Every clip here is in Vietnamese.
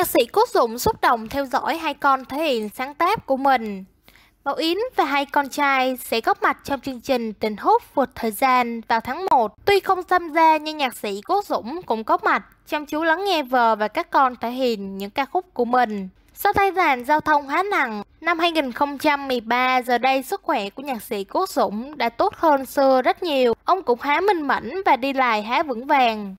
Nhạc sĩ Cốt Dũng xúc động theo dõi hai con thể hiện sáng tác của mình. Bảo Yến và hai con trai sẽ góp mặt trong chương trình Tình Hút vượt thời gian vào tháng 1. Tuy không tham gia nhưng nhạc sĩ Quốc Dũng cũng góp mặt chăm chú lắng nghe vợ và các con thể hiện những ca khúc của mình. Sau tai nạn giao thông khá nặng, năm 2013 giờ đây sức khỏe của nhạc sĩ Quốc Dũng đã tốt hơn xưa rất nhiều. Ông cũng há minh mẫn và đi lại há vững vàng.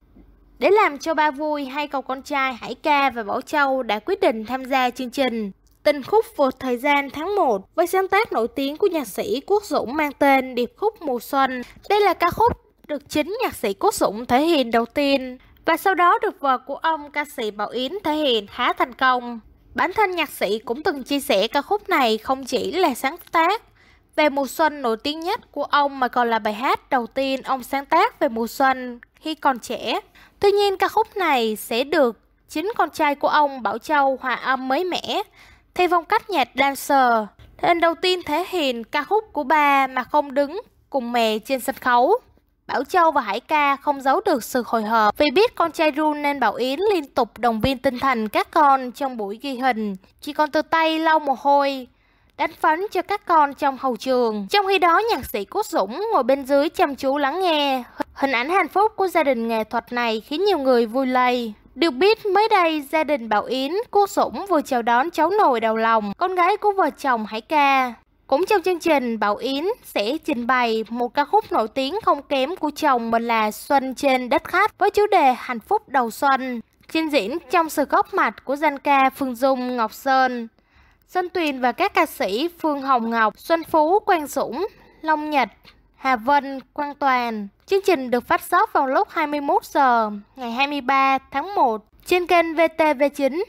Để làm cho ba vui, hai cậu con trai Hải Ca và Bảo Châu đã quyết định tham gia chương trình. Tình khúc vượt thời gian tháng 1 với sáng tác nổi tiếng của nhạc sĩ Quốc Dũng mang tên Điệp khúc mùa xuân. Đây là ca khúc được chính nhạc sĩ Quốc Dũng thể hiện đầu tiên và sau đó được vợ của ông ca sĩ Bảo Yến thể hiện khá thành công. Bản thân nhạc sĩ cũng từng chia sẻ ca khúc này không chỉ là sáng tác về mùa xuân nổi tiếng nhất của ông mà còn là bài hát đầu tiên ông sáng tác về mùa xuân khi còn trẻ. Tuy nhiên ca khúc này sẽ được chính con trai của ông Bảo Châu hòa âm mới mẻ theo phong cách nhạc dancer. Lần đầu tiên thể hiện ca khúc của ba mà không đứng cùng mẹ trên sân khấu. Bảo Châu và Hải Ca không giấu được sự hồi hộp vì biết con trai run nên Bảo Yến liên tục đồng viên tinh thần các con trong buổi ghi hình. Chỉ còn từ tay lau mồ hôi, đánh phấn cho các con trong hầu trường. Trong khi đó, nhạc sĩ Quốc Dũng ngồi bên dưới chăm chú lắng nghe. Hình ảnh hạnh phúc của gia đình nghệ thuật này khiến nhiều người vui lây. Được biết, mới đây, gia đình Bảo Yến, cô Dũng vừa chào đón cháu nội đầu lòng, con gái của vợ chồng Hải Ca. Cũng trong chương trình, Bảo Yến sẽ trình bày một ca khúc nổi tiếng không kém của chồng mình là Xuân trên đất khách với chủ đề Hạnh phúc đầu xuân, trình diễn trong sự góp mặt của danh ca Phương Dung Ngọc Sơn. Xuân Tuyền và các ca sĩ Phương Hồng Ngọc, Xuân Phú, Quang Dũng, Long Nhật, Hà Vân, Quang Toàn. Chương trình được phát sóng vào lúc 21 giờ ngày 23 tháng 1 trên kênh VTV9.